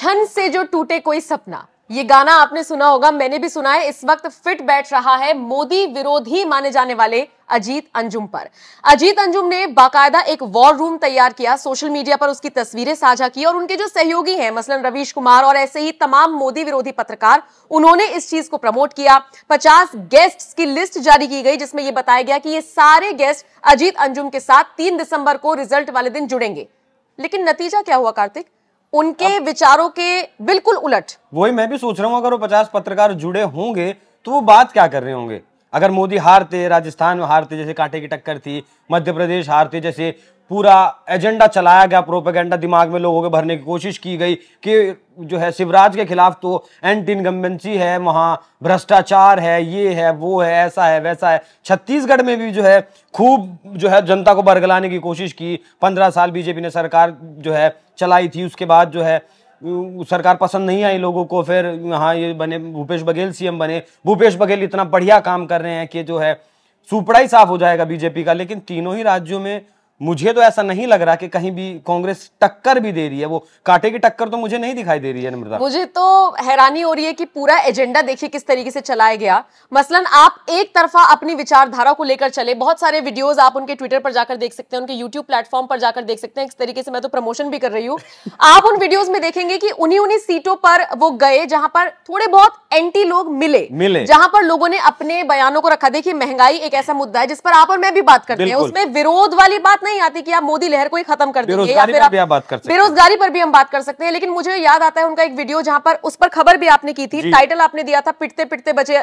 छन से जो टूटे कोई सपना ये गाना आपने सुना होगा मैंने भी सुना है इस वक्त फिट बैठ रहा है मोदी विरोधी माने जाने वाले अजीत अंजुम पर अजीत अंजुम ने बाकायदा एक वॉर रूम तैयार किया सोशल मीडिया पर उसकी तस्वीरें साझा की और उनके जो सहयोगी हैं मसलन रवीश कुमार और ऐसे ही तमाम मोदी विरोधी पत्रकार उन्होंने इस चीज को प्रमोट किया पचास गेस्ट की लिस्ट जारी की गई जिसमें यह बताया गया कि ये सारे गेस्ट अजीत अंजुम के साथ तीन दिसंबर को रिजल्ट वाले दिन जुड़ेंगे लेकिन नतीजा क्या हुआ कार्तिक उनके विचारों के बिल्कुल उलट वही मैं भी सोच रहा हूँ अगर वो पचास पत्रकार जुड़े होंगे तो वो बात क्या कर रहे होंगे अगर मोदी हारते राजस्थान में हारते जैसे कांटे की टक्कर थी मध्य प्रदेश हारते जैसे पूरा एजेंडा चलाया गया प्रोपेगेंडा दिमाग में लोगों के भरने की कोशिश की गई कि जो है शिवराज के खिलाफ तो एंटी इनकम्बेंसी है वहाँ भ्रष्टाचार है ये है वो है ऐसा है वैसा है छत्तीसगढ़ में भी जो है खूब जो है जनता को बरगलाने की कोशिश की पंद्रह साल बीजेपी ने सरकार जो है चलाई थी उसके बाद जो है सरकार पसंद नहीं आई लोगों को फिर यहाँ ये बने भूपेश बघेल सीएम बने भूपेश बघेल इतना बढ़िया काम कर रहे हैं कि जो है सुपड़ा ही साफ हो जाएगा बीजेपी का लेकिन तीनों ही राज्यों में मुझे तो ऐसा नहीं लग रहा कि कहीं भी कांग्रेस टक्कर भी दे रही है वो कांटे की टक्कर तो मुझे नहीं दिखाई दे रही है नम्रता मुझे तो हैरानी हो रही है कि पूरा एजेंडा देखिए किस तरीके से चलाया गया मसलन आप एक तरफा अपनी विचारधारा को लेकर चले बहुत सारे वीडियोज आप उनके ट्विटर पर जाकर देख सकते हैं उनके यूट्यूब प्लेटफॉर्म पर जाकर देख सकते हैं इस तरीके से मैं तो प्रमोशन भी कर रही हूँ आप उन वीडियोज में देखेंगे की उन्हीं उन्हीं सीटों पर वो गए जहां पर थोड़े बहुत एंटी लोग मिले मिले जहां पर लोगों ने अपने बयानों को रखा देखिए महंगाई एक ऐसा मुद्दा है जिस पर आप और मैं भी बात करते हैं उसमें विरोध वाली बात नहीं नहीं आती कि आप मोदी लहर को ही खत्म कर देंगे या फिर आप बात कर बेरोजगारी पर भी हम बात कर सकते हैं लेकिन मुझे याद आता है उनका एक वीडियो जहां पर उस पर खबर भी आपने की थी टाइटल आपने दिया था पिटते पिटते बचे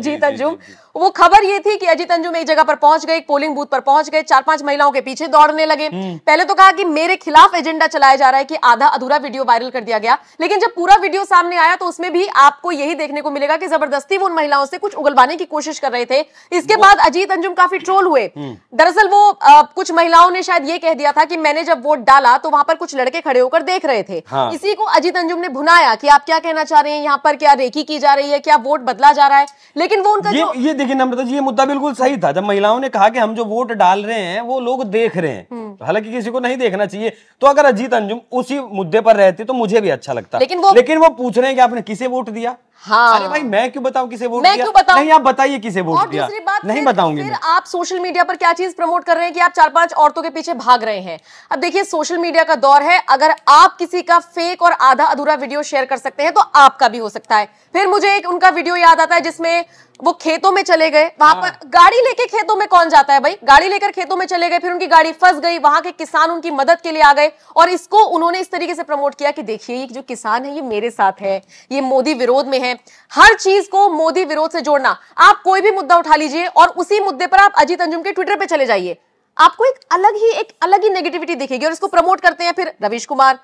अजीत अंजुम वो खबर ये थी कि अजीत अंजुम एक जगह पर पहुंच गए पोलिंग बूथ पर पहुंच गए चार पांच महिलाओं के पीछे दौड़ने लगे हम्म। पहले तो कहा कि मेरे खिलाफ एजेंडा चलाया जा रहा है कि आधा अधूरा वीडियो वायरल कर दिया गया लेकिन जब पूरा वीडियो सामने आया तो उसमें भी आपको यही देखने को मिलेगा कि जबरदस्ती वो उन महिलाओं से कुछ उगलवाने की कोशिश कर रहे थे इसके बाद अजीत अंजुम काफी ट्रोल हुए हम्म। दरअसल वो कुछ महिलाओं शाह ने शायद ये कह दिया था कि मैंने जब वोट डाला तो वहां पर कुछ लड़के खड़े होकर देख रहे थे हाँ। इसी को अजीत अंजुम ने भुनाया कि आप क्या कहना चाह रहे हैं यहाँ पर क्या रेखी की जा रही है क्या वोट बदला जा रहा है लेकिन वो उनका ये, जो... ये देखिए नम्रता जी ये मुद्दा बिल्कुल सही था जब महिलाओं ने कहा कि हम जो वोट डाल रहे हैं वो लोग देख रहे हैं हम्म। तो हालांकि किसी को नहीं देखना चाहिए तो अगर अजीत अंजुम उसी मुद्दे पर रहते तो मुझे भी अच्छा लगता लेकिन वो लेकिन वो पूछ रहे हैं कि आपने किसे वोट दिया हाँ अरे भाई मैं क्यों बताऊं किसे वोट मैं दिया? नहीं आप बताइए किसे वोट दिया नहीं बताऊंगे आप सोशल मीडिया पर क्या चीज प्रमोट कर रहे हैं कि आप चार पांच और औरतों के पीछे भाग रहे हैं अब देखिए सोशल मीडिया का दौर है अगर आप किसी का फेक और आधा अधूरा वीडियो शेयर कर सकते हैं तो आपका भी हो सकता है फिर मुझे एक उनका वीडियो याद आता है जिसमें वो खेतों में चले गए वहां हाँ। पर गाड़ी लेके खेतों में कौन जाता है भाई गाड़ी लेकर खेतों में चले गए फिर उनकी गाड़ी फंस गई वहां के किसान उनकी मदद के लिए आ गए और इसको उन्होंने इस तरीके से प्रमोट किया कि देखिए ये जो किसान है ये मेरे साथ है ये मोदी विरोध में है हर चीज को मोदी विरोध से जोड़ना आप कोई भी मुद्दा उठा लीजिए और उसी मुद्दे पर आप अजीत अंजुम के ट्विटर पर चले जाइए आपको एक अलग ही एक अलग ही नेगेटिविटी दिखेगी और इसको प्रमोट करते हैं फिर रवीश कुमार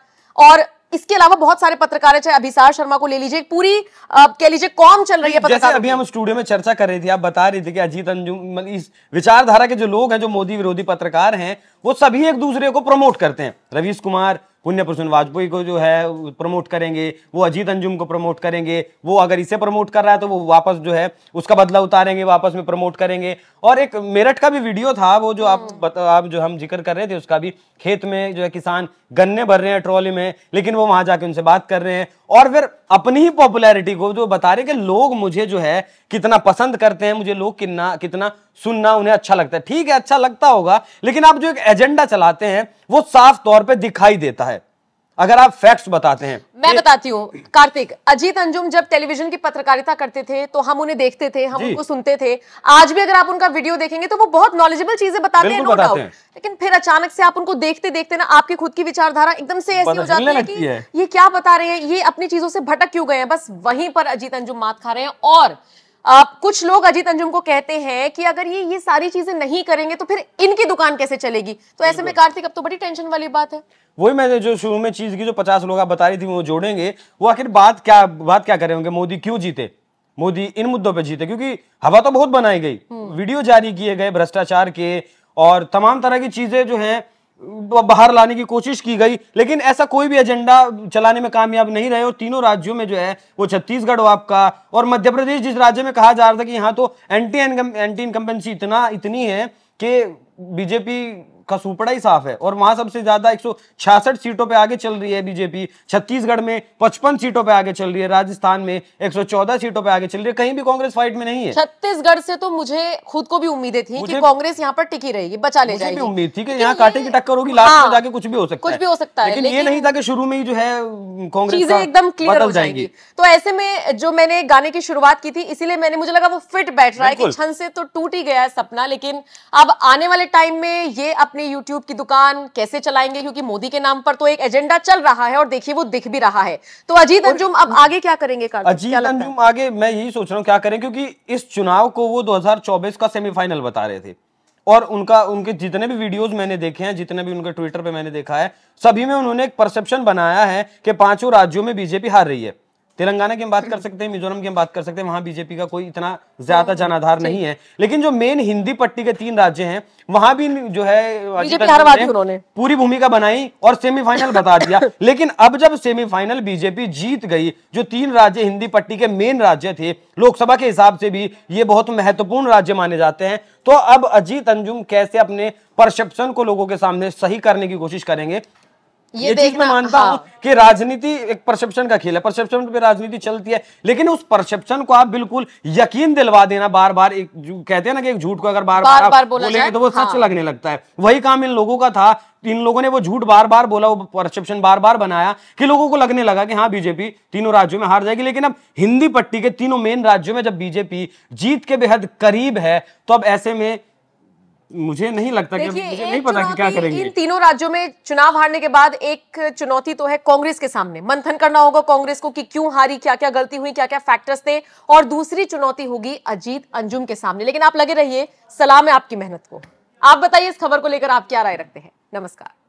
और इसके अलावा बहुत सारे पत्रकार है चाहे अभिसार शर्मा को ले लीजिए पूरी कह लीजिए कॉम चल रही है जैसे अभी हम स्टूडियो में चर्चा कर रही थी आप बता रही थी कि अजीत अंजुम मतलब इस विचारधारा के जो लोग हैं जो मोदी विरोधी पत्रकार हैं वो सभी एक दूसरे को प्रमोट करते हैं रवीश कुमार पुण्य प्रसून वाजपेयी को जो है प्रमोट करेंगे वो अजीत अंजुम को प्रमोट करेंगे वो अगर इसे प्रमोट कर रहा है तो वो वापस जो है उसका बदला उतारेंगे वापस में प्रमोट करेंगे और एक मेरठ का भी वीडियो था वो जो आप हम्म। आप जो हम जिक्र कर रहे थे उसका भी खेत में जो है किसान गन्ने भर रहे हैं ट्रॉली में लेकिन वो वहां जाके उनसे बात कर रहे हैं और फिर अपनी ही पॉपुलैरिटी को जो बता रहे कि लोग मुझे जो है कितना पसंद करते हैं मुझे लोग कितना कितना सुनना उन्हें अच्छा लगता है ठीक है अच्छा लगता होगा लेकिन आप जो एक एजेंडा चलाते हैं वो साफ तौर पे दिखाई देता है अगर आप फैक्ट्स बताते हैं मैं बताती हूँ कार्तिक अजीत अंजुम जब टेलीविजन की पत्रकारिता करते थे तो हम उन्हें देखते थे हम उनको सुनते थे आज भी अगर आप उनका वीडियो देखेंगे तो वो बहुत नॉलेजेबल चीजें बताते हैं नो डाउट लेकिन फिर अचानक से आप उनको देखते देखते ना आपकी खुद की विचारधारा एकदम से ऐसी हो जाती है कि ये क्या बता रहे हैं ये अपनी चीजों से भटक क्यों गए हैं बस वहीं पर अजीत अंजुम मात खा रहे हैं और आप कुछ लोग अजीत अंजुम को कहते हैं कि अगर ये ये सारी चीजें नहीं करेंगे तो फिर इनकी दुकान कैसे चलेगी तो ऐसे में कार्तिक अब तो बड़ी टेंशन वाली बात है वही मैंने जो शुरू में चीज की जो पचास लोग आप बता रही थी वो जोड़ेंगे वो आखिर बात क्या बात क्या करें होंगे मोदी क्यों जीते मोदी इन मुद्दों पर जीते क्योंकि हवा तो बहुत बनाई गई हम्म। वीडियो जारी किए गए भ्रष्टाचार के और तमाम तरह की चीजें जो है बाहर लाने की कोशिश की गई लेकिन ऐसा कोई भी एजेंडा चलाने में कामयाब नहीं रहे और तीनों राज्यों में जो है वो छत्तीसगढ़ आपका और मध्य प्रदेश जिस राज्य में कहा जा रहा था कि यहाँ तो एंटी एंटी इनकम्बेंसी इतना इतनी है कि बीजेपी खसूपड़ा ही साफ है और वहां सबसे ज्यादा एक सीटों पर आगे चल रही है बीजेपी छत्तीसगढ़ में पचपन सीटों पर आगे चल रही है राजस्थान में एक सीटों पर आगे चल रही है कहीं भी कांग्रेस फाइट में नहीं है छत्तीसगढ़ से तो मुझे खुद को भी उम्मीदें थी कि कांग्रेस यहाँ पर टिकी रहेगी बचा ले जाएगी उम्मीद थी कि यहाँ काटे की टक्कर होगी लास्ट में हाँ, जाके कुछ भी हो सकता है कुछ भी हो सकता है लेकिन ये नहीं था कि शुरू में ही जो है कांग्रेस एकदम क्लियर हो जाएगी तो ऐसे में जो मैंने गाने की शुरुआत की थी इसीलिए मैंने मुझे लगा वो फिट बैठ रहा है कि छन से तो टूट ही गया है सपना लेकिन अब आने वाले टाइम में ये अपनी अपनी YouTube की दुकान कैसे चलाएंगे क्योंकि मोदी के नाम पर तो एक एजेंडा चल रहा है और देखिए वो दिख भी रहा है तो अजीत अंजुम अब आगे क्या करेंगे अजीत अंजुम आगे मैं यही सोच रहा हूँ क्या करें क्योंकि इस चुनाव को वो दो का सेमीफाइनल बता रहे थे और उनका उनके जितने भी वीडियोस मैंने देखे हैं जितने भी उनके ट्विटर पे मैंने देखा है सभी में उन्होंने एक परसेप्शन बनाया है कि पांचों राज्यों में बीजेपी हार रही है तेलंगाना की हम बात कर सकते हैं मिजोरम की हम बात कर सकते हैं वहां बीजेपी का कोई इतना ज्यादा हाँ, जनाधार नहीं है लेकिन जो मेन हिंदी पट्टी के तीन राज्य हैं वहां भी जो है पूरी भूमिका बनाई और सेमीफाइनल बता दिया लेकिन अब जब सेमीफाइनल बीजेपी जीत गई जो तीन राज्य हिंदी पट्टी के मेन राज्य थे लोकसभा के हिसाब से भी ये बहुत महत्वपूर्ण राज्य माने जाते हैं तो अब अजीत अंजुम कैसे अपने परसेप्शन को लोगों के सामने सही करने की कोशिश करेंगे ये, ये चीज मैं मानता हूँ हाँ। कि राजनीति एक परसेप्शन का खेल है परसेप्शन पे राजनीति चलती है लेकिन उस परसेप्शन को आप बिल्कुल यकीन दिलवा देना बार बार एक कहते हैं ना कि एक झूठ को अगर बार बार, बार, बार बोलेंगे तो वो हाँ। सच लगने लगता है वही काम इन लोगों का था इन लोगों ने वो झूठ बार बार बोला वो परसेप्शन बार बार बनाया कि लोगों को लगने लगा कि हाँ बीजेपी तीनों राज्यों में हार जाएगी लेकिन अब हिंदी पट्टी के तीनों मेन राज्यों में जब बीजेपी जीत के बेहद करीब है तो अब ऐसे में मुझे नहीं लगता कि मुझे नहीं पता कि क्या करेंगे इन तीनों राज्यों में चुनाव हारने के बाद एक चुनौती तो है कांग्रेस के सामने मंथन करना होगा कांग्रेस को कि क्यों हारी क्या क्या गलती हुई क्या क्या फैक्टर्स थे और दूसरी चुनौती होगी अजीत अंजुम के सामने लेकिन आप लगे रहिए सलाम है आपकी मेहनत को आप बताइए इस खबर को लेकर आप क्या राय रखते हैं नमस्कार